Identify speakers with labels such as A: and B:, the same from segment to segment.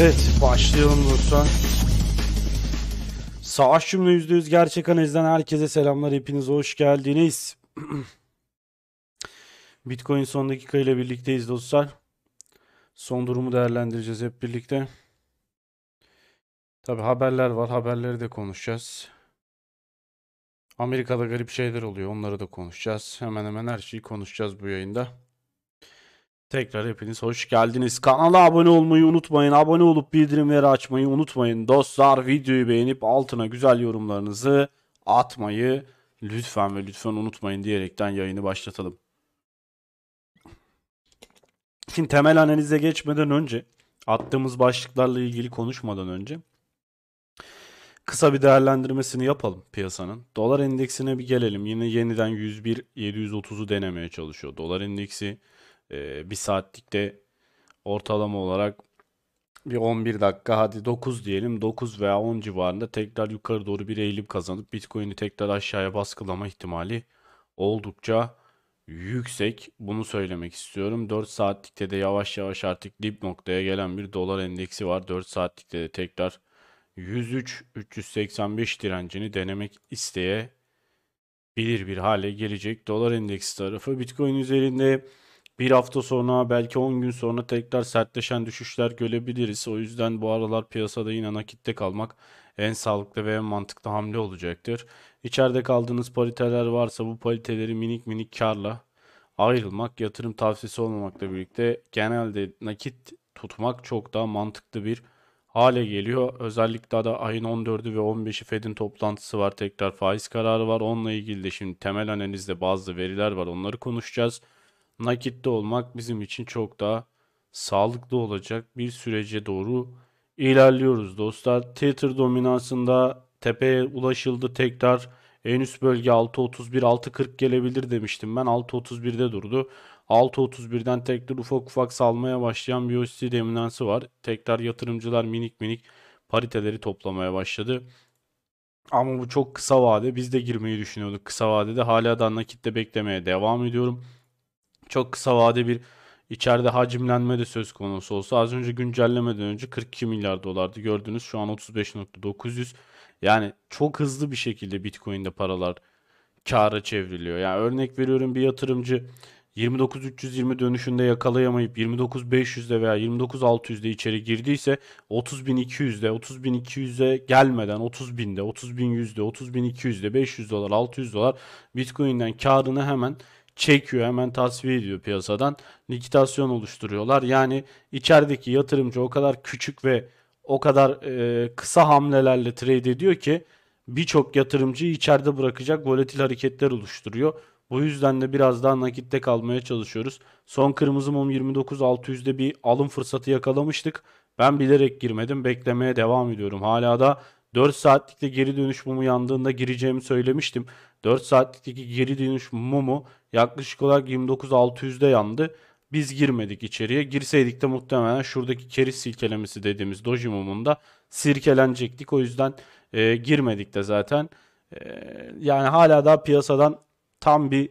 A: Evet başlayalım dostlar. Savaş Cümle yüz Gerçek Analiz'den herkese selamlar. Hepiniz hoş geldiniz. Bitcoin son dakika ile birlikteyiz dostlar. Son durumu değerlendireceğiz hep birlikte. Tabi haberler var. Haberleri de konuşacağız. Amerika'da garip şeyler oluyor. Onları da konuşacağız. Hemen hemen her şeyi konuşacağız bu yayında. Tekrar hepiniz hoş geldiniz. Kanala abone olmayı unutmayın. Abone olup bildirimleri açmayı unutmayın. Dostlar videoyu beğenip altına güzel yorumlarınızı atmayı lütfen ve lütfen unutmayın diyerekten yayını başlatalım. Şimdi temel analize geçmeden önce attığımız başlıklarla ilgili konuşmadan önce kısa bir değerlendirmesini yapalım piyasanın. Dolar endeksine bir gelelim. Yine yeniden 101 730'u denemeye çalışıyor. Dolar endeksi e, bir saatlikte ortalama olarak bir 11 dakika hadi 9 diyelim 9 veya 10 civarında tekrar yukarı doğru bir eğilim kazanıp Bitcoin'i tekrar aşağıya baskılama ihtimali oldukça yüksek. Bunu söylemek istiyorum. 4 saatlikte de yavaş yavaş artık dip noktaya gelen bir dolar endeksi var. 4 saatlikte de tekrar 103 385 direncini denemek isteye bilir bir hale gelecek. Dolar endeksi tarafı Bitcoin üzerinde bir hafta sonra belki 10 gün sonra tekrar sertleşen düşüşler görebiliriz. O yüzden bu aralar piyasada yine nakitte kalmak en sağlıklı ve en mantıklı hamle olacaktır. İçeride kaldığınız pariteler varsa bu pariteleri minik minik karla ayrılmak yatırım tavsiyesi olmamakla birlikte genelde nakit tutmak çok daha mantıklı bir hale geliyor. Özellikle de ayın 14'ü ve 15'i Fed'in toplantısı var. Tekrar faiz kararı var. Onunla ilgili de şimdi temel analizde bazı veriler var. Onları konuşacağız nakitte olmak bizim için çok daha sağlıklı olacak bir sürece doğru ilerliyoruz dostlar. Tether dominansında tepeye ulaşıldı tekrar. En üst bölge 6.31 6.40 gelebilir demiştim ben 6.31'de durdu. 6.31'den tekrar ufak ufak salmaya başlayan bir USD dominansı var. Tekrar yatırımcılar minik minik pariteleri toplamaya başladı. Ama bu çok kısa vade. Biz de girmeyi düşünüyorduk kısa vadede. Hala da nakitte beklemeye devam ediyorum çok kısa vade bir içeride hacimlenme de söz konusu olsa az önce güncellemeden önce 42 milyar dolardı gördünüz şu an 35.900 yani çok hızlı bir şekilde Bitcoin'de paralar kâra çevriliyor. Yani örnek veriyorum bir yatırımcı 29.320 dönüşünde yakalayamayıp 29.500'de veya 29.600'de içeri girdiyse 30.200'de 30.200'e gelmeden 30.000'de 30.100'de 30.200'de 500 dolar 600 dolar Bitcoin'den karını hemen çekiyor hemen tasfiye ediyor piyasadan. Likidasyon oluşturuyorlar. Yani içerideki yatırımcı o kadar küçük ve o kadar e, kısa hamlelerle trade ediyor ki birçok yatırımcıyı içeride bırakacak volatil hareketler oluşturuyor. Bu yüzden de biraz daha nakitte kalmaya çalışıyoruz. Son kırmızı mum 29.600'de bir alım fırsatı yakalamıştık. Ben bilerek girmedim. Beklemeye devam ediyorum. Hala da 4 saatlikte geri dönüş mumu yandığında gireceğimi söylemiştim. 4 saatlikteki geri dönüş mumu yaklaşık olarak 29600'de yandı. Biz girmedik içeriye. Girseydik de muhtemelen şuradaki keriz silkelemesi dediğimiz doji mumunda sirkelenecektik. O yüzden e, girmedik de zaten. E, yani hala daha piyasadan tam bir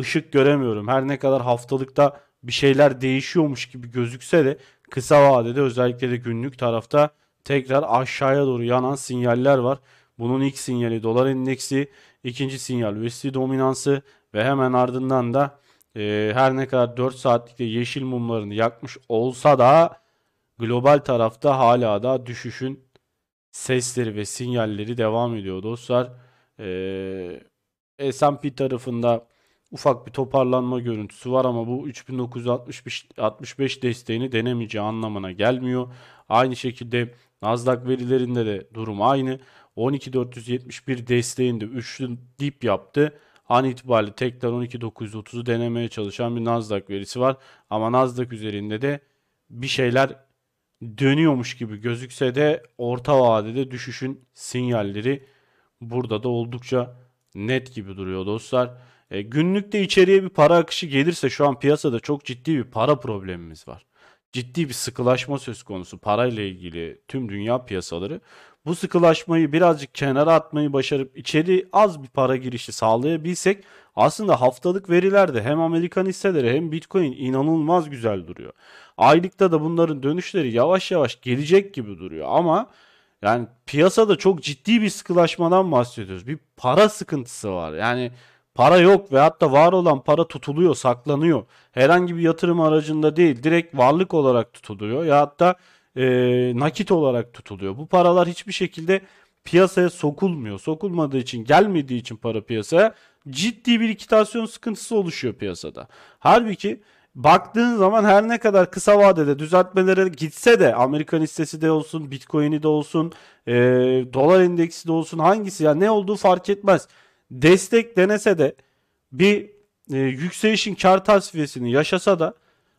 A: ışık göremiyorum. Her ne kadar haftalıkta bir şeyler değişiyormuş gibi gözükse de kısa vadede özellikle de günlük tarafta tekrar aşağıya doğru yanan sinyaller var. Bunun ilk sinyali dolar endeksi, ikinci sinyal USD dominansı ve hemen ardından da e, her ne kadar 4 saatlikte yeşil mumlarını yakmış olsa da global tarafta hala da düşüşün sesleri ve sinyalleri devam ediyor dostlar. E, S&P tarafında ufak bir toparlanma görüntüsü var ama bu 3965 desteğini denemeyeceği anlamına gelmiyor. Aynı şekilde Nasdaq verilerinde de durum aynı. 12471 desteğinde üçlü dip yaptı. An itibariyle tekrar 12930'u denemeye çalışan bir Nasdaq verisi var. Ama Nasdaq üzerinde de bir şeyler dönüyormuş gibi gözükse de orta vadede düşüşün sinyalleri burada da oldukça net gibi duruyor dostlar. E, günlükte içeriye bir para akışı gelirse şu an piyasada çok ciddi bir para problemimiz var. Ciddi bir sıkılaşma söz konusu parayla ilgili tüm dünya piyasaları. Bu sıkılaşmayı birazcık kenara atmayı başarıp içeri az bir para girişi sağlayabilsek aslında haftalık verilerde hem Amerikan hisseleri hem Bitcoin inanılmaz güzel duruyor. Aylıkta da bunların dönüşleri yavaş yavaş gelecek gibi duruyor ama yani piyasada çok ciddi bir sıkılaşmadan bahsediyoruz. Bir para sıkıntısı var. Yani Para yok ve hatta var olan para tutuluyor, saklanıyor. Herhangi bir yatırım aracında değil, direkt varlık olarak tutuluyor ya hatta e, nakit olarak tutuluyor. Bu paralar hiçbir şekilde piyasaya sokulmuyor. Sokulmadığı için, gelmediği için para piyasaya ciddi bir likitasyon sıkıntısı oluşuyor piyasada. Halbuki baktığın zaman her ne kadar kısa vadede düzeltmelere gitse de Amerikan hissesi de olsun, Bitcoin'i de olsun, e, dolar endeksi de olsun hangisi ya yani ne olduğu fark etmez destek denese de bir e, yükselişin kar tasfiyesini yaşasa da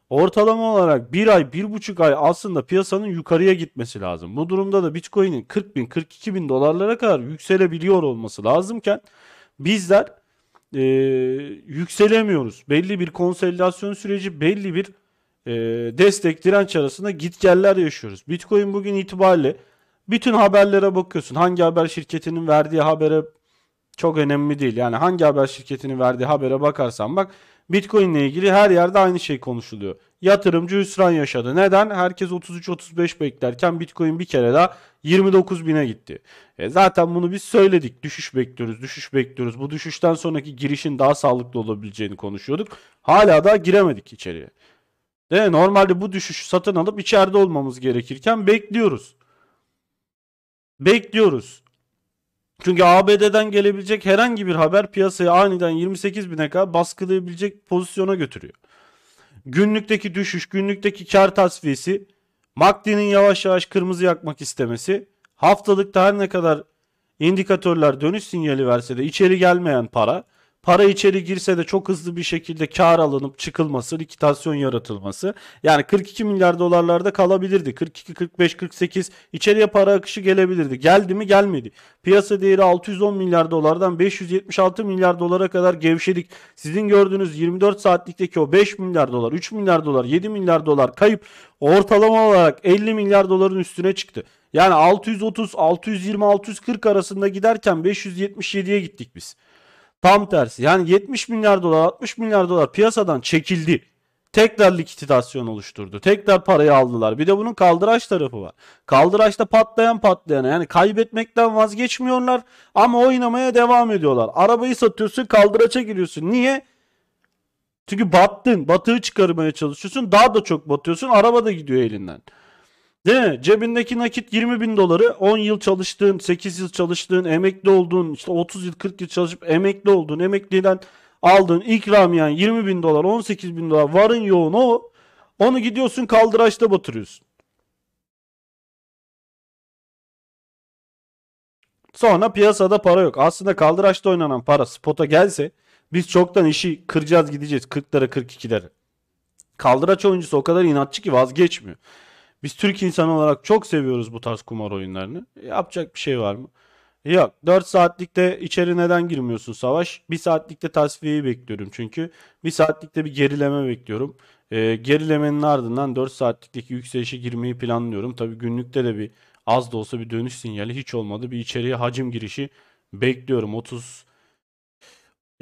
A: ortalama olarak bir ay bir buçuk ay aslında piyasanın yukarıya gitmesi lazım. Bu durumda da Bitcoin'in 40 bin 42 bin dolarlara kadar yükselebiliyor olması lazımken bizler e, yükselemiyoruz. Belli bir konsolidasyon süreci belli bir e, destek direnç arasında gitgeller yaşıyoruz. Bitcoin bugün itibariyle bütün haberlere bakıyorsun. Hangi haber şirketinin verdiği habere çok önemli değil. Yani hangi haber şirketinin verdiği habere bakarsan bak Bitcoin ile ilgili her yerde aynı şey konuşuluyor. Yatırımcı hüsran yaşadı. Neden? Herkes 33-35 beklerken Bitcoin bir kere daha 29 bine gitti. E zaten bunu biz söyledik. Düşüş bekliyoruz, düşüş bekliyoruz. Bu düşüşten sonraki girişin daha sağlıklı olabileceğini konuşuyorduk. Hala da giremedik içeriye. Değil Normalde bu düşüşü satın alıp içeride olmamız gerekirken bekliyoruz. Bekliyoruz. Çünkü ABD'den gelebilecek herhangi bir haber piyasayı aniden 28 bine kadar baskılayabilecek pozisyona götürüyor. Günlükteki düşüş, günlükteki kar tasfiyesi, MACD'nin yavaş yavaş kırmızı yakmak istemesi, haftalıkta her ne kadar indikatörler dönüş sinyali verse de içeri gelmeyen para para içeri girse de çok hızlı bir şekilde kar alınıp çıkılması, likitasyon yaratılması. Yani 42 milyar dolarlarda kalabilirdi. 42, 45, 48 içeriye para akışı gelebilirdi. Geldi mi gelmedi. Piyasa değeri 610 milyar dolardan 576 milyar dolara kadar gevşedik. Sizin gördüğünüz 24 saatlikteki o 5 milyar dolar, 3 milyar dolar, 7 milyar dolar kayıp ortalama olarak 50 milyar doların üstüne çıktı. Yani 630, 620, 640 arasında giderken 577'ye gittik biz. Tam tersi. Yani 70 milyar dolar, 60 milyar dolar piyasadan çekildi. Tekrar likidasyon oluşturdu. Tekrar parayı aldılar. Bir de bunun kaldıraç tarafı var. Kaldıraçta patlayan patlayan yani kaybetmekten vazgeçmiyorlar ama oynamaya devam ediyorlar. Arabayı satıyorsun kaldıraça giriyorsun. Niye? Çünkü battın. Batığı çıkarmaya çalışıyorsun. Daha da çok batıyorsun. Araba da gidiyor elinden. Değil mi? Cebindeki nakit 20 bin doları 10 yıl çalıştığın, 8 yıl çalıştığın, emekli olduğun, işte 30 yıl 40 yıl çalışıp emekli olduğun, emekliden aldığın ikramiyen 20 bin dolar, 18 bin dolar varın yoğun o. Onu gidiyorsun kaldıraçta batırıyorsun. Sonra piyasada para yok. Aslında kaldıraçta oynanan para spota gelse biz çoktan işi kıracağız gideceğiz 40'lara 42'lere. Kaldıraç oyuncusu o kadar inatçı ki vazgeçmiyor. Biz Türk insanı olarak çok seviyoruz bu tarz kumar oyunlarını. Yapacak bir şey var mı? Yok. 4 saatlikte içeri neden girmiyorsun Savaş? 1 saatlikte tasfiyeyi bekliyorum çünkü. 1 saatlikte bir gerileme bekliyorum. Ee, gerilemenin ardından 4 saatlikteki yükselişe girmeyi planlıyorum. Tabii günlükte de bir az da olsa bir dönüş sinyali hiç olmadı. Bir içeriye hacim girişi bekliyorum. 30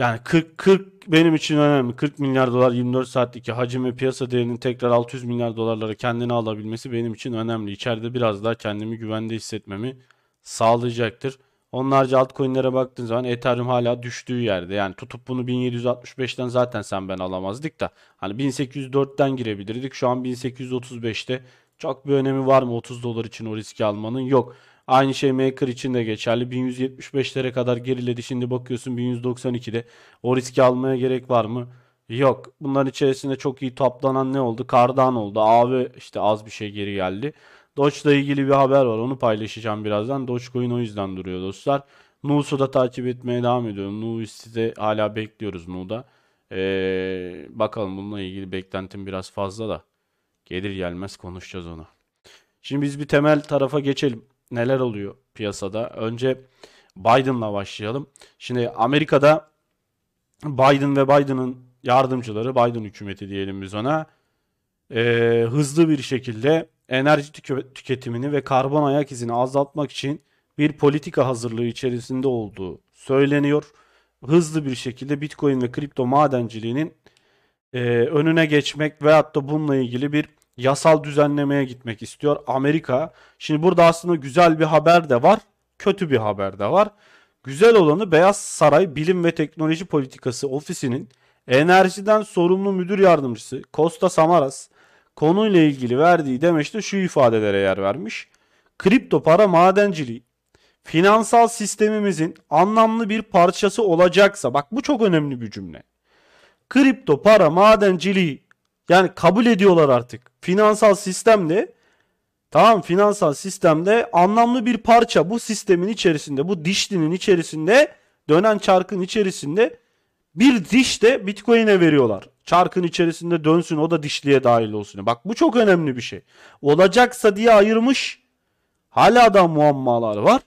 A: yani 40 40 benim için önemli. 40 milyar dolar 24 saatteki hacim ve piyasa değerinin tekrar 600 milyar dolarlara kendini alabilmesi benim için önemli. İçeride biraz daha kendimi güvende hissetmemi sağlayacaktır. Onlarca altcoin'lere baktığın zaman Ethereum hala düştüğü yerde. Yani tutup bunu 1765'ten zaten sen ben alamazdık da. Hani 1804'ten girebilirdik. Şu an 1835'te çok bir önemi var mı 30 dolar için o riski almanın? Yok. Aynı şey Maker için de geçerli. 1175'lere kadar geriledi. Şimdi bakıyorsun 1192'de. O riski almaya gerek var mı? Yok. Bunların içerisinde çok iyi toplanan ne oldu? Kardan oldu. AV işte az bir şey geri geldi. Doge'la ilgili bir haber var. Onu paylaşacağım birazdan. Dogecoin o yüzden duruyor dostlar. Nu'su da takip etmeye devam ediyorum. Nu de hala bekliyoruz Nu'da. Ee, bakalım bununla ilgili beklentim biraz fazla da. Gelir gelmez konuşacağız onu. Şimdi biz bir temel tarafa geçelim neler oluyor piyasada? Önce Biden'la başlayalım. Şimdi Amerika'da Biden ve Biden'ın yardımcıları, Biden hükümeti diyelim biz ona, e, hızlı bir şekilde enerji tüketimini ve karbon ayak izini azaltmak için bir politika hazırlığı içerisinde olduğu söyleniyor. Hızlı bir şekilde Bitcoin ve kripto madenciliğinin e, önüne geçmek veyahut da bununla ilgili bir yasal düzenlemeye gitmek istiyor Amerika. Şimdi burada aslında güzel bir haber de var, kötü bir haber de var. Güzel olanı Beyaz Saray Bilim ve Teknoloji Politikası Ofisi'nin enerjiden sorumlu müdür yardımcısı Costa Samaras konuyla ilgili verdiği demeçte şu ifadelere yer vermiş. Kripto para madenciliği finansal sistemimizin anlamlı bir parçası olacaksa bak bu çok önemli bir cümle. Kripto para madenciliği yani kabul ediyorlar artık. Finansal sistemle tamam finansal sistemde anlamlı bir parça bu sistemin içerisinde bu dişlinin içerisinde dönen çarkın içerisinde bir diş de Bitcoin'e veriyorlar. Çarkın içerisinde dönsün o da dişliğe dahil olsun. Bak bu çok önemli bir şey. Olacaksa diye ayırmış. Hala da muammalar var.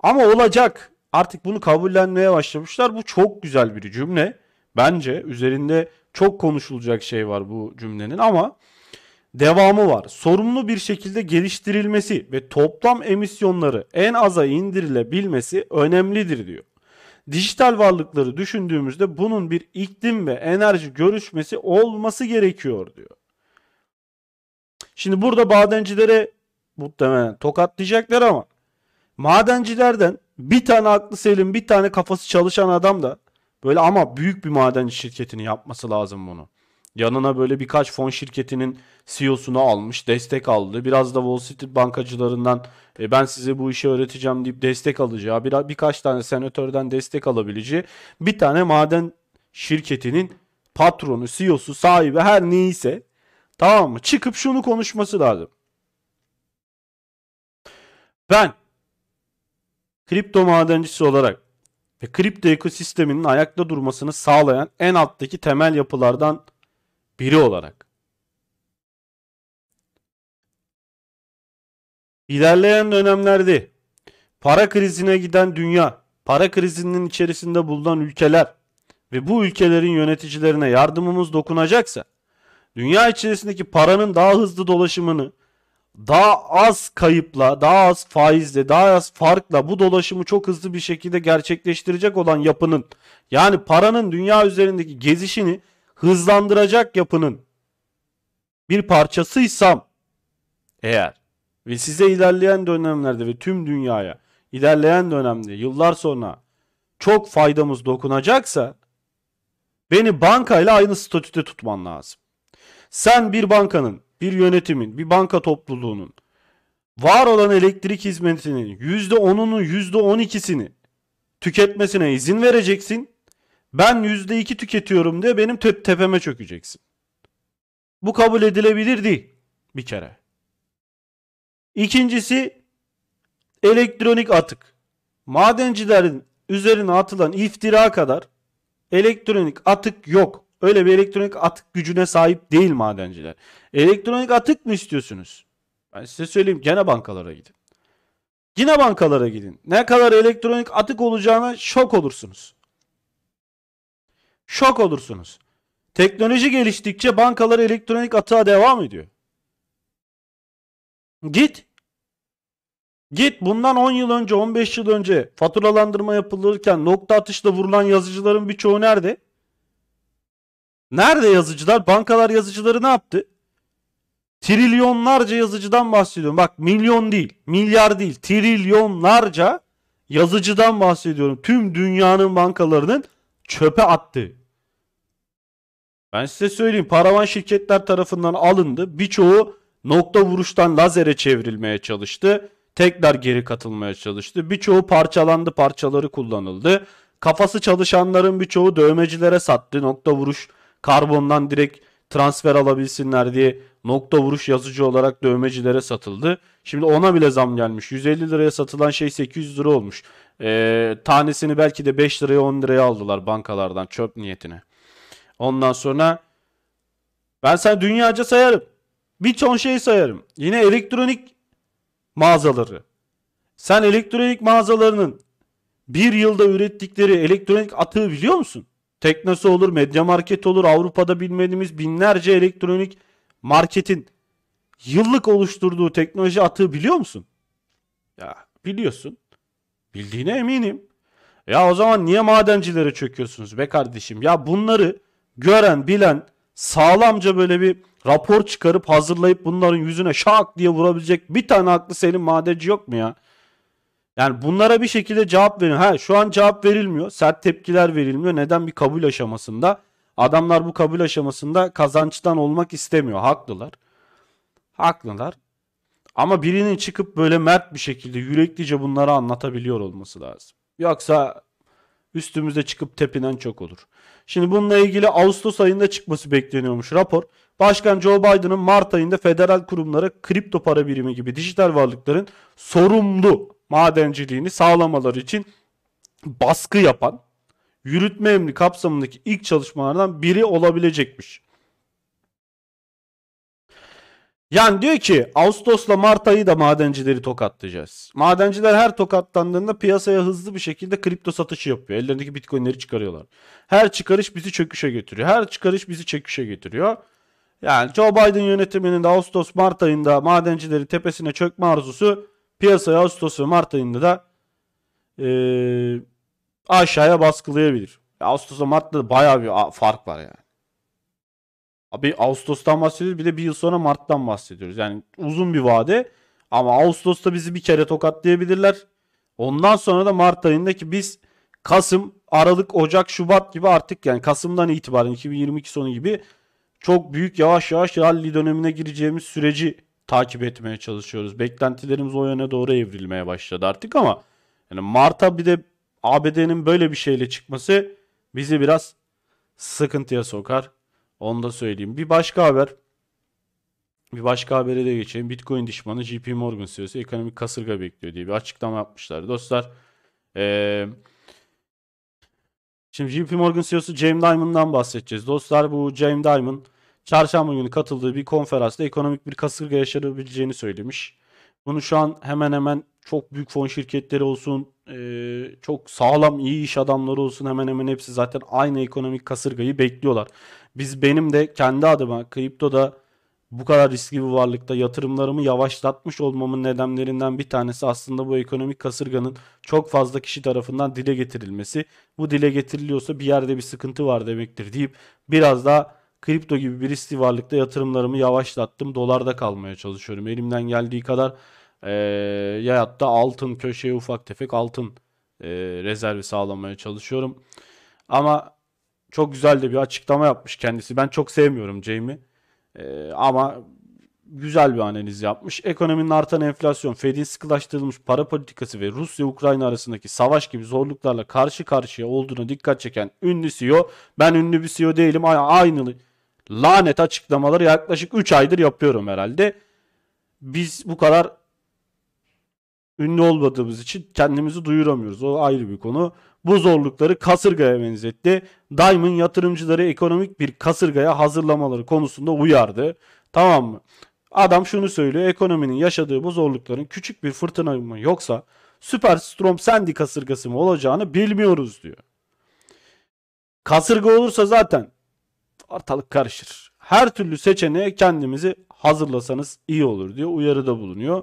A: Ama olacak. Artık bunu kabullenmeye başlamışlar. Bu çok güzel bir cümle. Bence üzerinde çok konuşulacak şey var bu cümlenin ama devamı var. Sorumlu bir şekilde geliştirilmesi ve toplam emisyonları en aza indirilebilmesi önemlidir diyor. Dijital varlıkları düşündüğümüzde bunun bir iklim ve enerji görüşmesi olması gerekiyor diyor. Şimdi burada madencilere muhtemelen tokatlayacaklar ama madencilerden bir tane aklı selim bir tane kafası çalışan adam da Böyle ama büyük bir maden şirketini yapması lazım bunu. Yanına böyle birkaç fon şirketinin CEO'sunu almış, destek aldı. Biraz da Wall Street bankacılarından e, ben size bu işi öğreteceğim deyip destek alacağı, bir, birkaç tane senatörden destek alabileceği bir tane maden şirketinin patronu, CEO'su, sahibi her neyse tamam mı? Çıkıp şunu konuşması lazım. Ben kripto madencisi olarak ve kripto ekosisteminin ayakta durmasını sağlayan en alttaki temel yapılardan biri olarak. İlerleyen dönemlerde para krizine giden dünya, para krizinin içerisinde bulunan ülkeler ve bu ülkelerin yöneticilerine yardımımız dokunacaksa, dünya içerisindeki paranın daha hızlı dolaşımını daha az kayıpla, daha az faizle, daha az farkla bu dolaşımı çok hızlı bir şekilde gerçekleştirecek olan yapının yani paranın dünya üzerindeki gezişini hızlandıracak yapının bir parçasıysam eğer ve size ilerleyen dönemlerde ve tüm dünyaya ilerleyen dönemde yıllar sonra çok faydamız dokunacaksa beni bankayla aynı statüde tutman lazım. Sen bir bankanın bir yönetimin, bir banka topluluğunun var olan elektrik hizmetinin %10'unu, %12'sini tüketmesine izin vereceksin. Ben %2 tüketiyorum diye benim tep tepeme çökeceksin. Bu kabul edilebilir değil bir kere. İkincisi elektronik atık. Madencilerin üzerine atılan iftira kadar elektronik atık yok. Öyle bir elektronik atık gücüne sahip değil madenciler. Elektronik atık mı istiyorsunuz? Ben size söyleyeyim gene bankalara gidin. Yine bankalara gidin. Ne kadar elektronik atık olacağına şok olursunuz. Şok olursunuz. Teknoloji geliştikçe bankalar elektronik atığa devam ediyor. Git. Git bundan 10 yıl önce 15 yıl önce faturalandırma yapılırken nokta atışla vurulan yazıcıların birçoğu nerede? Nerede yazıcılar? Bankalar yazıcıları ne yaptı? Trilyonlarca yazıcıdan bahsediyorum. Bak milyon değil, milyar değil. Trilyonlarca yazıcıdan bahsediyorum. Tüm dünyanın bankalarının çöpe attı. Ben size söyleyeyim paravan şirketler tarafından alındı. Birçoğu nokta vuruştan lazere çevrilmeye çalıştı. Tekrar geri katılmaya çalıştı. Birçoğu parçalandı, parçaları kullanıldı. Kafası çalışanların birçoğu dövmecilere sattı. Nokta vuruş karbondan direkt transfer alabilsinler diye nokta vuruş yazıcı olarak dövmecilere satıldı. Şimdi ona bile zam gelmiş. 150 liraya satılan şey 800 lira olmuş. Ee, tanesini belki de 5 liraya 10 liraya aldılar bankalardan çöp niyetine. Ondan sonra ben sen dünyaca sayarım. Bir ton şey sayarım. Yine elektronik mağazaları. Sen elektronik mağazalarının bir yılda ürettikleri elektronik atığı biliyor musun? Teknosu olur, Medya Market olur. Avrupa'da bilmediğimiz binlerce elektronik marketin yıllık oluşturduğu teknoloji atığı biliyor musun? Ya biliyorsun. Bildiğine eminim. Ya o zaman niye madencilere çöküyorsunuz be kardeşim? Ya bunları gören, bilen, sağlamca böyle bir rapor çıkarıp hazırlayıp bunların yüzüne şak diye vurabilecek bir tane aklı senin madenci yok mu ya? Yani bunlara bir şekilde cevap verin. Ha şu an cevap verilmiyor. Sert tepkiler verilmiyor. Neden bir kabul aşamasında? Adamlar bu kabul aşamasında kazançtan olmak istemiyor. Haklılar. Haklılar. Ama birinin çıkıp böyle mert bir şekilde yüreklice bunları anlatabiliyor olması lazım. Yoksa üstümüze çıkıp tepinen çok olur. Şimdi bununla ilgili Ağustos ayında çıkması bekleniyormuş rapor. Başkan Joe Biden'ın Mart ayında federal kurumlara kripto para birimi gibi dijital varlıkların sorumlu madenciliğini sağlamaları için baskı yapan yürütme emri kapsamındaki ilk çalışmalardan biri olabilecekmiş. Yani diyor ki Ağustos'la Mart ayı da madencileri tokatlayacağız. Madenciler her tokatlandığında piyasaya hızlı bir şekilde kripto satışı yapıyor. Ellerindeki bitcoinleri çıkarıyorlar. Her çıkarış bizi çöküşe getiriyor, Her çıkarış bizi çöküşe getiriyor. Yani Joe Biden yönetiminin de Ağustos Mart ayında madencileri tepesine çökme arzusu piyasaya Ağustos ve Mart ayında da e, aşağıya baskılayabilir. Ağustos'ta Mart'ta da bayağı bir fark var yani. Abi Ağustos'tan bahsediyoruz bir de bir yıl sonra Mart'tan bahsediyoruz. Yani uzun bir vade ama Ağustos'ta bizi bir kere tokatlayabilirler. Ondan sonra da Mart ayındaki biz Kasım, Aralık, Ocak, Şubat gibi artık yani Kasım'dan itibaren 2022 sonu gibi çok büyük yavaş yavaş rally dönemine gireceğimiz süreci takip etmeye çalışıyoruz. Beklentilerimiz o yöne doğru evrilmeye başladı artık ama yani Mart'a bir de ABD'nin böyle bir şeyle çıkması bizi biraz sıkıntıya sokar. Onu da söyleyeyim. Bir başka haber. Bir başka habere de geçeyim. Bitcoin düşmanı JP Morgan CEO'su ekonomik kasırga bekliyor diye bir açıklama yapmışlar. Dostlar ee, şimdi JP Morgan CEO'su James Diamond'dan bahsedeceğiz. Dostlar bu James Diamond çarşamba günü katıldığı bir konferansta ekonomik bir kasırga yaşanabileceğini söylemiş. Bunu şu an hemen hemen çok büyük fon şirketleri olsun, e, çok sağlam iyi iş adamları olsun hemen hemen hepsi zaten aynı ekonomik kasırgayı bekliyorlar. Biz benim de kendi adıma kriptoda bu kadar riskli bir varlıkta yatırımlarımı yavaşlatmış olmamın nedenlerinden bir tanesi aslında bu ekonomik kasırganın çok fazla kişi tarafından dile getirilmesi. Bu dile getiriliyorsa bir yerde bir sıkıntı var demektir deyip biraz daha Kripto gibi bir riskli varlıkta yatırımlarımı yavaşlattım. Dolarda kalmaya çalışıyorum. Elimden geldiği kadar e, yayat da altın köşeye ufak tefek altın e, rezervi sağlamaya çalışıyorum. Ama çok güzel de bir açıklama yapmış kendisi. Ben çok sevmiyorum Jamie. E, ama güzel bir analiz yapmış. Ekonominin artan enflasyon, Fed'in sıkılaştırılmış para politikası ve Rusya-Ukrayna arasındaki savaş gibi zorluklarla karşı karşıya olduğuna dikkat çeken ünlü CEO. Ben ünlü bir CEO değilim. Aynı lanet açıklamaları yaklaşık 3 aydır yapıyorum herhalde. Biz bu kadar ünlü olmadığımız için kendimizi duyuramıyoruz. O ayrı bir konu. Bu zorlukları kasırgaya benzetti. Diamond yatırımcıları ekonomik bir kasırgaya hazırlamaları konusunda uyardı. Tamam mı? Adam şunu söylüyor. Ekonominin yaşadığı bu zorlukların küçük bir fırtına mı yoksa süper strom sendi kasırgası mı olacağını bilmiyoruz diyor. Kasırga olursa zaten ortalık karışır. Her türlü seçeneğe kendimizi hazırlasanız iyi olur diye uyarıda bulunuyor.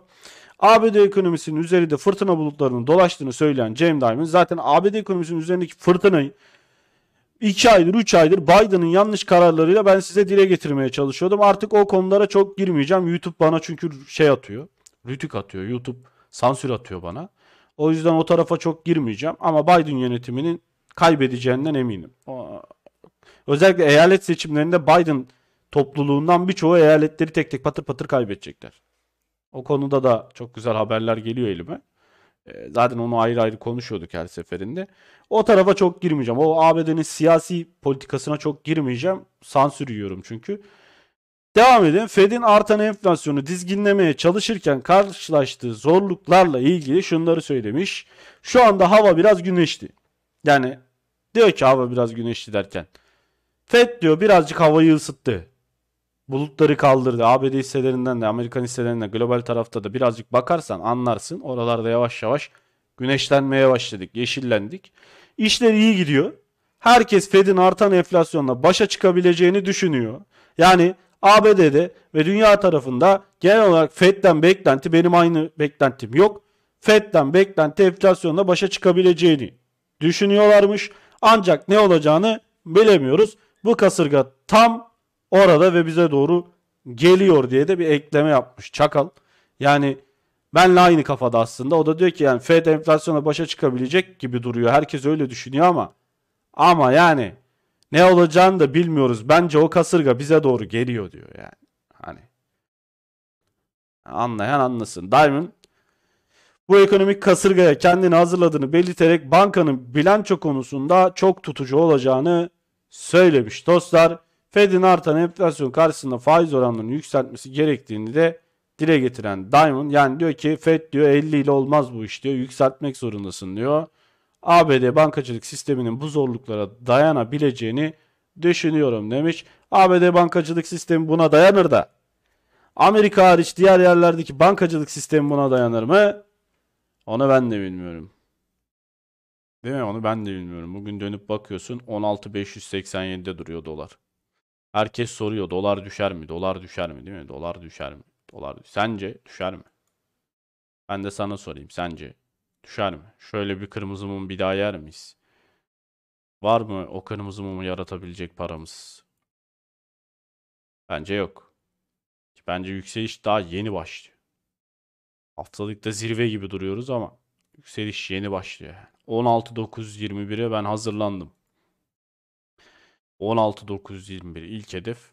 A: ABD ekonomisinin üzerinde fırtına bulutlarının dolaştığını söyleyen Cem Dimon zaten ABD ekonomisinin üzerindeki fırtınayı 2 aydır 3 aydır Biden'ın yanlış kararlarıyla ben size dile getirmeye çalışıyordum. Artık o konulara çok girmeyeceğim. YouTube bana çünkü şey atıyor. Rütük atıyor. YouTube sansür atıyor bana. O yüzden o tarafa çok girmeyeceğim ama Biden yönetiminin kaybedeceğinden eminim. Özellikle eyalet seçimlerinde Biden topluluğundan birçoğu eyaletleri tek tek patır patır kaybedecekler. O konuda da çok güzel haberler geliyor elime. Ee, zaten onu ayrı ayrı konuşuyorduk her seferinde. O tarafa çok girmeyeceğim. O ABD'nin siyasi politikasına çok girmeyeceğim. Sansür yiyorum çünkü. Devam edelim. Fed'in artan enflasyonu dizginlemeye çalışırken karşılaştığı zorluklarla ilgili şunları söylemiş. Şu anda hava biraz güneşli. Yani diyor ki hava biraz güneşli derken. FED diyor birazcık havayı ısıttı. Bulutları kaldırdı. ABD hisselerinden de Amerikan hisselerinden de global tarafta da birazcık bakarsan anlarsın. Oralarda yavaş yavaş güneşlenmeye başladık. Yeşillendik. İşler iyi gidiyor. Herkes Fed'in artan enflasyonla başa çıkabileceğini düşünüyor. Yani ABD'de ve dünya tarafında genel olarak Fed'den beklenti benim aynı beklentim yok. Fed'den beklenti enflasyonla başa çıkabileceğini düşünüyorlarmış. Ancak ne olacağını bilemiyoruz. Bu kasırga tam orada ve bize doğru geliyor diye de bir ekleme yapmış Çakal. Yani ben aynı kafada aslında. O da diyor ki yani FED enflasyona başa çıkabilecek gibi duruyor. Herkes öyle düşünüyor ama ama yani ne olacağını da bilmiyoruz. Bence o kasırga bize doğru geliyor diyor yani. Hani anlayan anlasın. Diamond bu ekonomik kasırgaya kendini hazırladığını belirterek bankanın bilanço konusunda çok tutucu olacağını söylemiş. Dostlar Fed'in artan enflasyon karşısında faiz oranlarını yükseltmesi gerektiğini de dile getiren Diamond yani diyor ki Fed diyor 50 ile olmaz bu iş diyor yükseltmek zorundasın diyor. ABD bankacılık sisteminin bu zorluklara dayanabileceğini düşünüyorum demiş. ABD bankacılık sistemi buna dayanır da Amerika hariç diğer yerlerdeki bankacılık sistemi buna dayanır mı? Onu ben de bilmiyorum. Değil mi? Onu ben de bilmiyorum. Bugün dönüp bakıyorsun 16.587'de duruyor dolar. Herkes soruyor dolar düşer mi? Dolar düşer mi? Değil mi? Dolar düşer mi? Dolar sence düşer mi? Ben de sana sorayım sence düşer mi? Şöyle bir kırmızı mum bir daha yer miyiz? Var mı o kırmızı mumu yaratabilecek paramız? Bence yok. Bence yükseliş daha yeni başlıyor. Haftalıkta zirve gibi duruyoruz ama yükseliş yeni başlıyor yani. 16.921'e ben hazırlandım. 16.921 ilk hedef.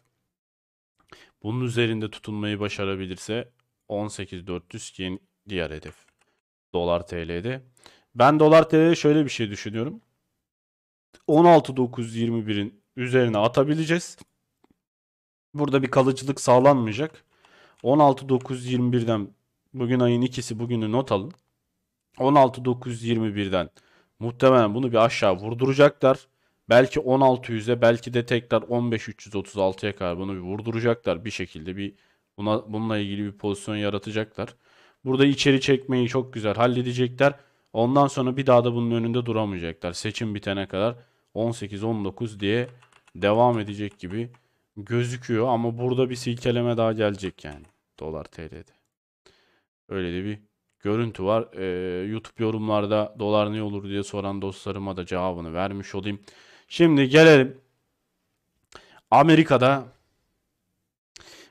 A: Bunun üzerinde tutunmayı başarabilirse 18.400 diğer hedef. Dolar TL'de. Ben dolar TL'de şöyle bir şey düşünüyorum. 16.921'in üzerine atabileceğiz. Burada bir kalıcılık sağlanmayacak. 16.921'den bugün ayın ikisi bugünü not alın. 16.921'den Muhtemelen bunu bir aşağı vurduracaklar. Belki 1600'e belki de tekrar 15336'ya kadar bunu bir vurduracaklar bir şekilde bir buna bununla ilgili bir pozisyon yaratacaklar. Burada içeri çekmeyi çok güzel halledecekler. Ondan sonra bir daha da bunun önünde duramayacaklar. Seçim bitene kadar 18-19 diye devam edecek gibi gözüküyor. Ama burada bir silkeleme daha gelecek yani. Dolar TL'de. Öyle de bir görüntü var. E, YouTube yorumlarda dolar ne olur diye soran dostlarıma da cevabını vermiş olayım. Şimdi gelelim. Amerika'da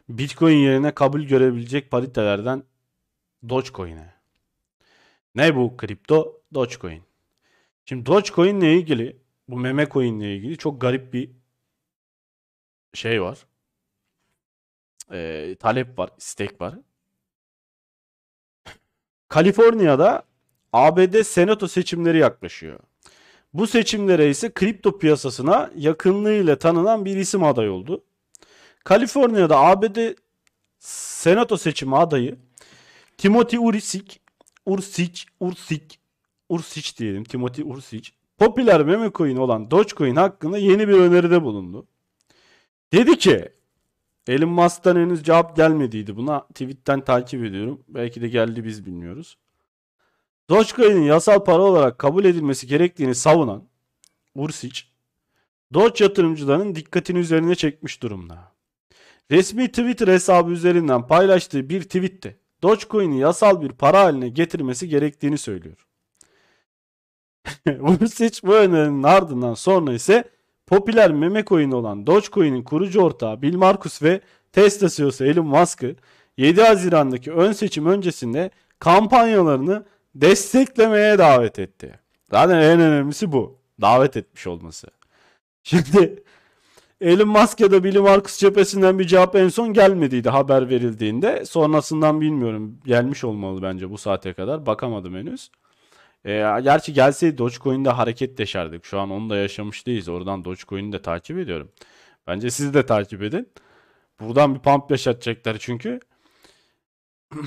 A: Bitcoin yerine kabul görebilecek paritelerden Dogecoin'e. Ne bu kripto? Dogecoin. Şimdi Dogecoin ile ilgili bu meme coin ile ilgili çok garip bir şey var. E, talep var, istek var. Kaliforniya'da ABD Senato seçimleri yaklaşıyor. Bu seçimlere ise kripto piyasasına yakınlığıyla tanınan bir isim aday oldu. Kaliforniya'da ABD Senato seçimi adayı Timothy Ursic, Ursic, Ursic, Ursic diyelim. Timothy Ursic. Popüler meme coin olan Dogecoin hakkında yeni bir öneride bulundu. Dedi ki Elon Musk'tan henüz cevap gelmediydi buna. Tweet'ten takip ediyorum. Belki de geldi biz bilmiyoruz. Dogecoin'in yasal para olarak kabul edilmesi gerektiğini savunan Ursic, Doge yatırımcılarının dikkatini üzerine çekmiş durumda. Resmi Twitter hesabı üzerinden paylaştığı bir tweette Dogecoin'i yasal bir para haline getirmesi gerektiğini söylüyor. Ursic bu önerinin ardından sonra ise popüler meme coin olan Dogecoin'in kurucu ortağı Bill Markus ve Tesla CEO'su Elon Musk'ı 7 Haziran'daki ön seçim öncesinde kampanyalarını desteklemeye davet etti. Zaten en önemlisi bu. Davet etmiş olması. Şimdi Elon Musk ya da Bill Markus cephesinden bir cevap en son gelmediydi haber verildiğinde. Sonrasından bilmiyorum. Gelmiş olmalı bence bu saate kadar. Bakamadım henüz. E, gerçi gelseydi Dogecoin'de hareket deşerdik. Şu an onu da yaşamış değiliz. Oradan Dogecoin'i de takip ediyorum. Bence siz de takip edin. Buradan bir pump yaşatacaklar çünkü.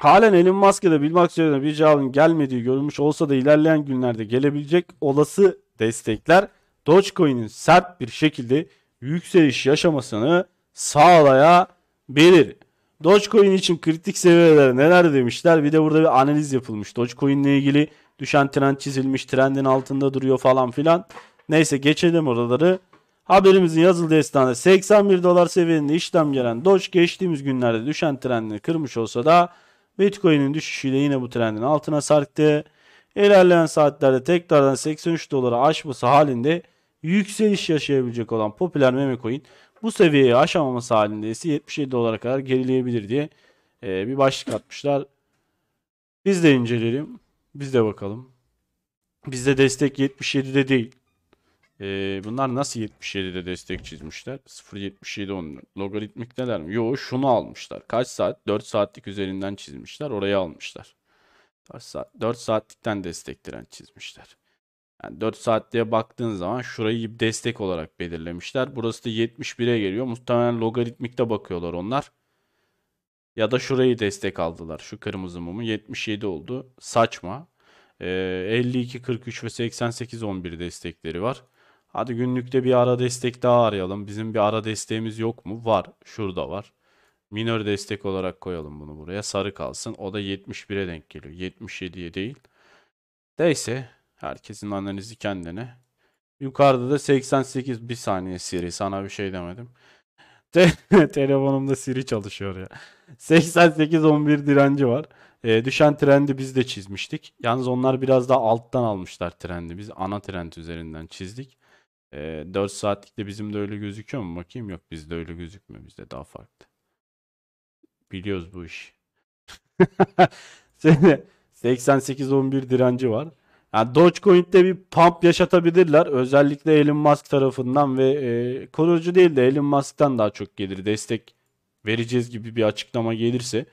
A: Halen Elon Musk'a da Bill Mack'ın bir cevabın gelmediği görülmüş olsa da ilerleyen günlerde gelebilecek olası destekler Dogecoin'in sert bir şekilde yükseliş yaşamasını sağlayabilir. Dogecoin için kritik seviyeler neler demişler. Bir de burada bir analiz yapılmış. Dogecoin ile ilgili düşen trend çizilmiş. Trendin altında duruyor falan filan. Neyse geçelim oraları. Haberimizin yazıldığı esnada 81 dolar seviyeninde işlem gelen Doge geçtiğimiz günlerde düşen trendini kırmış olsa da Bitcoin'in düşüşüyle yine bu trendin altına sarktı. İlerleyen saatlerde tekrardan 83 dolara aşması halinde yükseliş yaşayabilecek olan popüler meme coin bu seviyeyi aşamaması halinde ise 77 dolara kadar gerileyebilir diye e, bir başlık atmışlar. Biz de inceleyelim. Biz de bakalım. Bizde destek 77'de değil. E, bunlar nasıl 77'de destek çizmişler? 0.77 onun logaritmik neler mi? Yo şunu almışlar. Kaç saat? 4 saatlik üzerinden çizmişler. Oraya almışlar. 4 saat, 4 saatlikten destek direnç çizmişler. Yani 4 saatliğe baktığın zaman şurayı bir destek olarak belirlemişler. Burası da 71'e geliyor. Muhtemelen logaritmikte bakıyorlar onlar. Ya da şurayı destek aldılar. Şu kırmızı mumu 77 oldu. Saçma. Ee, 52, 43 ve 88, 11 destekleri var. Hadi günlükte bir ara destek daha arayalım. Bizim bir ara desteğimiz yok mu? Var. Şurada var. Minör destek olarak koyalım bunu buraya. Sarı kalsın. O da 71'e denk geliyor. 77'ye değil. Neyse. Herkesin analizi kendine. Yukarıda da 88 bir saniye Siri sana bir şey demedim. telefonumda Siri çalışıyor ya. 88-11 direnci var. E, düşen trendi biz de çizmiştik. Yalnız onlar biraz daha alttan almışlar trendi. Biz ana trend üzerinden çizdik. E, ee, 4 de bizim de öyle gözüküyor mu? Bakayım yok bizde öyle gözükmüyor. Bizde daha farklı. Biliyoruz bu iş. 88-11 direnci var. Yani Dogecoin'de bir pump yaşatabilirler. Özellikle Elon Musk tarafından ve e, kurucu değil de Elon Musk'tan daha çok gelir. Destek vereceğiz gibi bir açıklama gelirse.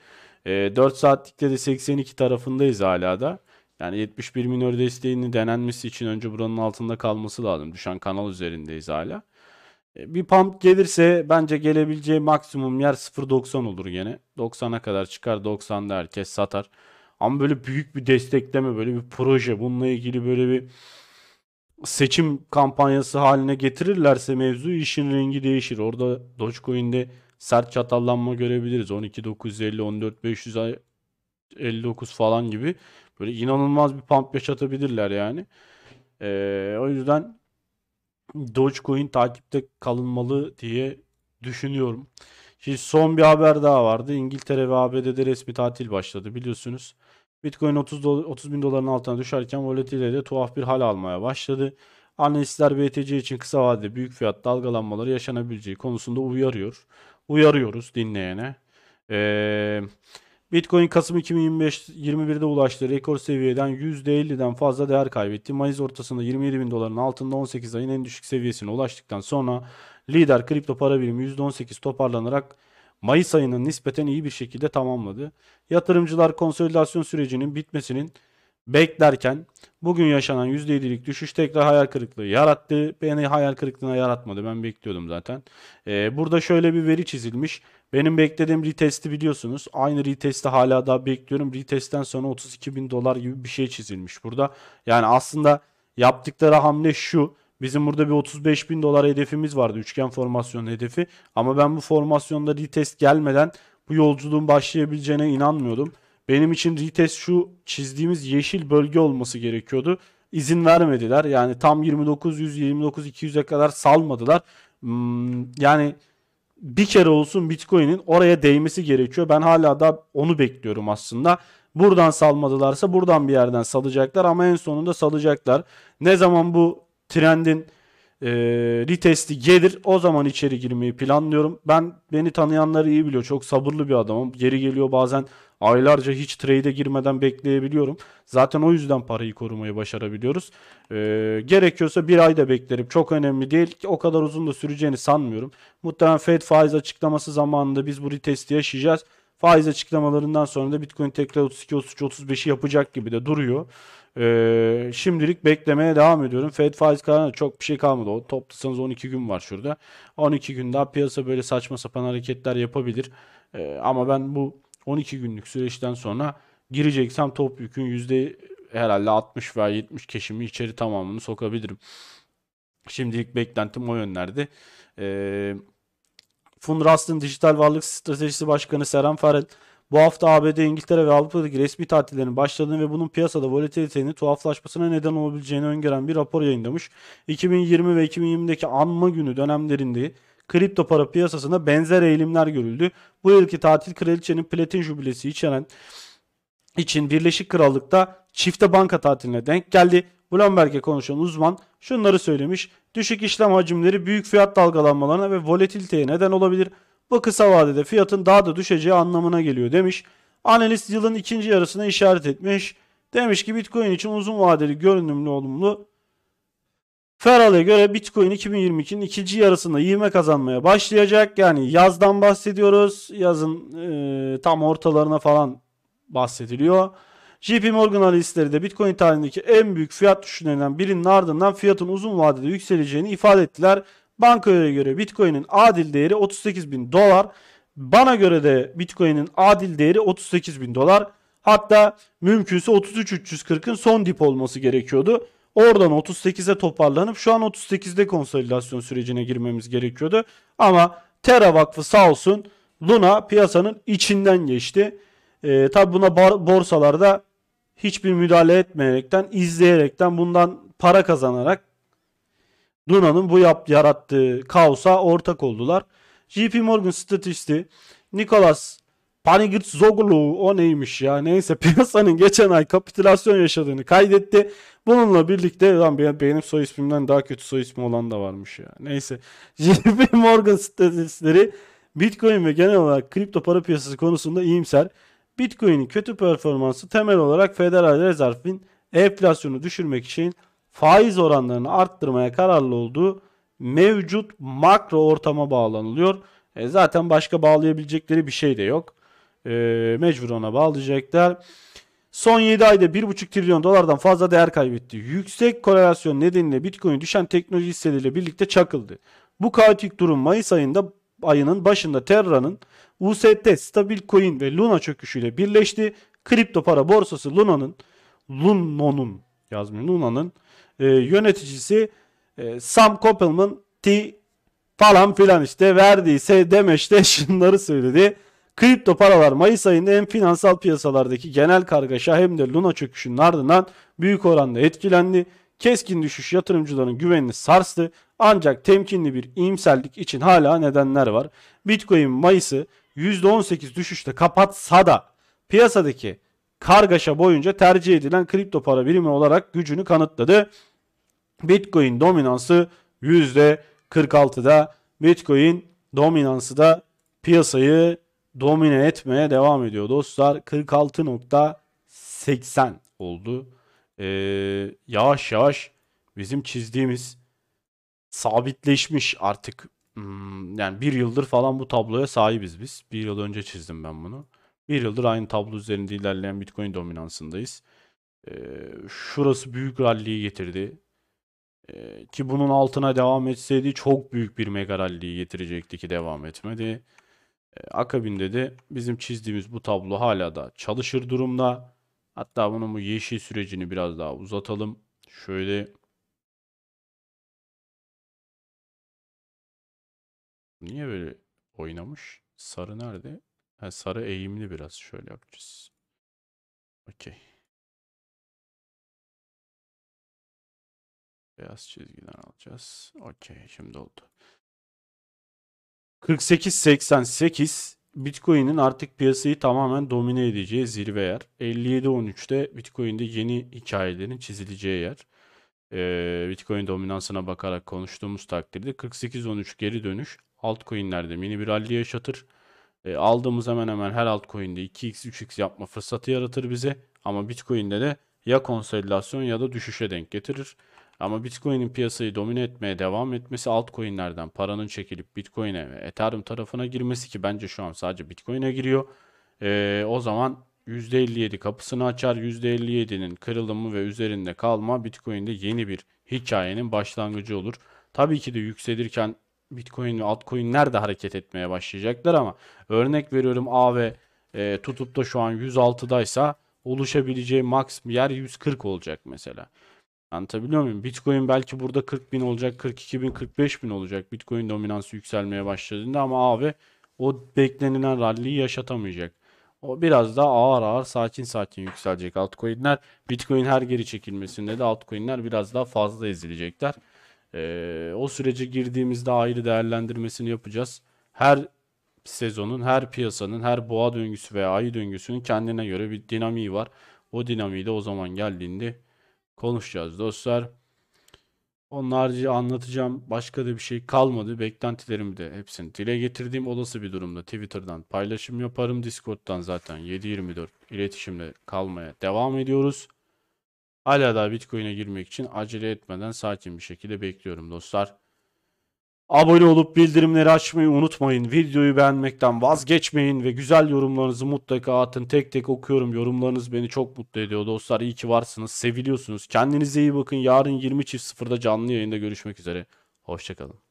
A: E, 4 saatlikte de 82 tarafındayız hala da. Yani 71 minör desteğini denenmesi için önce buranın altında kalması lazım. Düşen kanal üzerindeyiz hala. E, bir pump gelirse bence gelebileceği maksimum yer 0.90 olur gene. 90'a kadar çıkar 90'da herkes satar. Ama böyle büyük bir destekleme, böyle bir proje, bununla ilgili böyle bir seçim kampanyası haline getirirlerse mevzu işin rengi değişir. Orada Dogecoin'de sert çatallanma görebiliriz. 12.950, 14.500, 59 falan gibi böyle inanılmaz bir pump yaşatabilirler yani. Ee, o yüzden Dogecoin takipte kalınmalı diye düşünüyorum. Şimdi son bir haber daha vardı. İngiltere ve ABD'de resmi tatil başladı biliyorsunuz. Bitcoin 30, 30 bin doların altına düşerken volatilite tuhaf bir hal almaya başladı. Analistler BTC için kısa vadede büyük fiyat dalgalanmaları yaşanabileceği konusunda uyarıyor. Uyarıyoruz dinleyene. Ee, Bitcoin Kasım 2025 21'de ulaştı. Rekor seviyeden %50'den fazla değer kaybetti. Mayıs ortasında 27 bin doların altında 18 ayın en düşük seviyesine ulaştıktan sonra lider kripto para birimi %18 toparlanarak Mayıs ayının nispeten iyi bir şekilde tamamladı. Yatırımcılar konsolidasyon sürecinin bitmesinin beklerken bugün yaşanan %7'lik düşüş tekrar hayal kırıklığı yarattı. Beni hayal kırıklığına yaratmadı. Ben bekliyordum zaten. Ee, burada şöyle bir veri çizilmiş. Benim beklediğim retesti biliyorsunuz. Aynı retesti hala daha bekliyorum. Retestten sonra 32 bin dolar gibi bir şey çizilmiş burada. Yani aslında yaptıkları hamle şu. Bizim burada bir 35 bin dolar hedefimiz vardı. Üçgen formasyon hedefi. Ama ben bu formasyonda retest gelmeden bu yolculuğun başlayabileceğine inanmıyordum. Benim için retest şu çizdiğimiz yeşil bölge olması gerekiyordu. İzin vermediler. Yani tam 29, 29 200'e kadar salmadılar. Hmm, yani bir kere olsun Bitcoin'in oraya değmesi gerekiyor. Ben hala da onu bekliyorum aslında. Buradan salmadılarsa buradan bir yerden salacaklar ama en sonunda salacaklar. Ne zaman bu trendin e, vitesli gelir. O zaman içeri girmeyi planlıyorum. Ben beni tanıyanlar iyi biliyor. Çok sabırlı bir adamım. Geri geliyor bazen aylarca hiç trade'e girmeden bekleyebiliyorum. Zaten o yüzden parayı korumayı başarabiliyoruz. E, gerekiyorsa bir ayda beklerim. Çok önemli değil. O kadar uzun da süreceğini sanmıyorum. Muhtemelen Fed faiz açıklaması zamanında biz bu retesti yaşayacağız. Faiz açıklamalarından sonra da Bitcoin tekrar 32-33-35'i yapacak gibi de duruyor. Ee, şimdilik beklemeye devam ediyorum. Fed faiz kararına çok bir şey kalmadı. O toplasanız 12 gün var şurada. 12 gün daha piyasa böyle saçma sapan hareketler yapabilir. Ee, ama ben bu 12 günlük süreçten sonra gireceksem top yükün yüzde herhalde 60 veya 70 keşimi içeri tamamını sokabilirim. Şimdilik beklentim o yönlerde. Ee, Fundrast'ın Dijital Varlık Stratejisi Başkanı Seren Farel, bu hafta ABD, İngiltere ve Avrupa'daki resmi tatillerin başladığını ve bunun piyasada volatilitenin tuhaflaşmasına neden olabileceğini öngören bir rapor yayınlamış. 2020 ve 2020'deki anma günü dönemlerinde kripto para piyasasında benzer eğilimler görüldü. Bu yılki tatil kraliçenin platin jubilesi içeren için Birleşik Krallık'ta çifte banka tatiline denk geldi. Bloomberg'e konuşan uzman şunları söylemiş. Düşük işlem hacimleri büyük fiyat dalgalanmalarına ve volatiliteye neden olabilir. Bu kısa vadede fiyatın daha da düşeceği anlamına geliyor demiş. Analist yılın ikinci yarısına işaret etmiş. Demiş ki Bitcoin için uzun vadeli görünümlü olumlu. Ferral'e göre Bitcoin 2022'nin ikinci yarısında ivme kazanmaya başlayacak. Yani yazdan bahsediyoruz. Yazın e, tam ortalarına falan bahsediliyor. JP Morgan analistleri de Bitcoin tarihindeki en büyük fiyat düşüşlerinden birinin ardından fiyatın uzun vadede yükseleceğini ifade ettiler. Bankaya göre Bitcoin'in adil değeri 38 bin dolar. Bana göre de Bitcoin'in adil değeri 38 bin dolar. Hatta mümkünse 33.340'ın son dip olması gerekiyordu. Oradan 38'e toparlanıp şu an 38'de konsolidasyon sürecine girmemiz gerekiyordu. Ama Terra Vakfı sağ olsun Luna piyasanın içinden geçti. E, ee, tabi buna borsalarda hiçbir müdahale etmeyerekten, izleyerekten bundan para kazanarak Duna'nın bu yap yarattığı kaosa ortak oldular. JP Morgan stratejisti Nicholas Panigirtzoglu o neymiş ya neyse piyasanın geçen ay kapitülasyon yaşadığını kaydetti. Bununla birlikte lan benim soy ismimden daha kötü soy ismi olan da varmış ya. Neyse JP Morgan stratejistleri Bitcoin ve genel olarak kripto para piyasası konusunda iyimser. Bitcoin'in kötü performansı temel olarak Federal Reserve'in enflasyonu düşürmek için faiz oranlarını arttırmaya kararlı olduğu mevcut makro ortama bağlanılıyor. E zaten başka bağlayabilecekleri bir şey de yok. E, mecbur ona bağlayacaklar. Son 7 ayda 1,5 trilyon dolardan fazla değer kaybetti. Yüksek korelasyon nedeniyle Bitcoin düşen teknoloji hisseleriyle birlikte çakıldı. Bu kaotik durum Mayıs ayında ayının başında Terra'nın UST, Stablecoin ve Luna çöküşüyle birleşti. Kripto para borsası Luna'nın Lunonun yazmıyor Luna'nın e, yöneticisi e, Sam Koppelman T falan filan işte verdiyse demeçte şunları söyledi. Kripto paralar Mayıs ayında hem finansal piyasalardaki genel kargaşa hem de Luna çöküşünün ardından büyük oranda etkilendi. Keskin düşüş yatırımcıların güvenini sarstı. Ancak temkinli bir iyimserlik için hala nedenler var. Bitcoin Mayıs'ı %18 düşüşte kapatsa da piyasadaki kargaşa boyunca tercih edilen kripto para birimi olarak gücünü kanıtladı. Bitcoin dominansı %46'da Bitcoin dominansı da piyasayı domine etmeye devam ediyor dostlar. 46.80 oldu. Ee, yavaş yavaş bizim çizdiğimiz sabitleşmiş artık Hmm, yani bir yıldır falan bu tabloya sahibiz biz. Bir yıl önce çizdim ben bunu. Bir yıldır aynı tablo üzerinde ilerleyen Bitcoin dominansındayız. Ee, şurası büyük ralliyi getirdi. Ee, ki bunun altına devam etseydi çok büyük bir mega ralliyi getirecekti ki devam etmedi. Ee, akabinde de bizim çizdiğimiz bu tablo hala da çalışır durumda. Hatta bunun bu yeşil sürecini biraz daha uzatalım. Şöyle Niye böyle oynamış? Sarı nerede? Ha, sarı eğimli biraz şöyle yapacağız. Okey. Beyaz çizgiden alacağız. Okey şimdi oldu. 48.88 Bitcoin'in artık piyasayı tamamen domine edeceği zirve yer. 57.13'te Bitcoin'de yeni hikayelerin çizileceği yer. Ee, Bitcoin dominansına bakarak konuştuğumuz takdirde 48.13 geri dönüş altcoin'lerde mini bir rally yaşatır. E, aldığımız hemen hemen her altcoin'de 2x 3x yapma fırsatı yaratır bize. Ama Bitcoin'de de ya konsolidasyon ya da düşüşe denk getirir. Ama Bitcoin'in piyasayı domine etmeye devam etmesi altcoin'lerden paranın çekilip Bitcoin'e ve Ethereum tarafına girmesi ki bence şu an sadece Bitcoin'e giriyor. E, o zaman %57 kapısını açar. %57'nin kırılımı ve üzerinde kalma Bitcoin'de yeni bir hikayenin başlangıcı olur. Tabii ki de yükselirken Bitcoin ve altcoin'ler de hareket etmeye başlayacaklar ama örnek veriyorum A ve e, tutup da şu an 106'daysa oluşabileceği max yer 140 olacak mesela. Anlatabiliyor muyum? Bitcoin belki burada 40 bin olacak, 42 bin, 45 bin olacak. Bitcoin dominansı yükselmeye başladığında ama abi o beklenilen ralliyi yaşatamayacak. O biraz daha ağır ağır sakin sakin yükselecek altcoin'ler. Bitcoin her geri çekilmesinde de altcoin'ler biraz daha fazla ezilecekler. E, o sürece girdiğimizde ayrı değerlendirmesini yapacağız. Her sezonun, her piyasanın, her boğa döngüsü veya ayı döngüsünün kendine göre bir dinamiği var. O dinamiği de o zaman geldiğinde konuşacağız dostlar. Onun harici anlatacağım başka da bir şey kalmadı. Beklentilerimi de hepsini dile getirdiğim olası bir durumda Twitter'dan paylaşım yaparım. Discord'dan zaten 7-24 iletişimle kalmaya devam ediyoruz. Hala daha Bitcoin'e girmek için acele etmeden sakin bir şekilde bekliyorum dostlar. Abone olup bildirimleri açmayı unutmayın. Videoyu beğenmekten vazgeçmeyin ve güzel yorumlarınızı mutlaka atın. Tek tek okuyorum. Yorumlarınız beni çok mutlu ediyor dostlar. İyi ki varsınız. Seviliyorsunuz. Kendinize iyi bakın. Yarın 20.00'da canlı yayında görüşmek üzere. Hoşçakalın.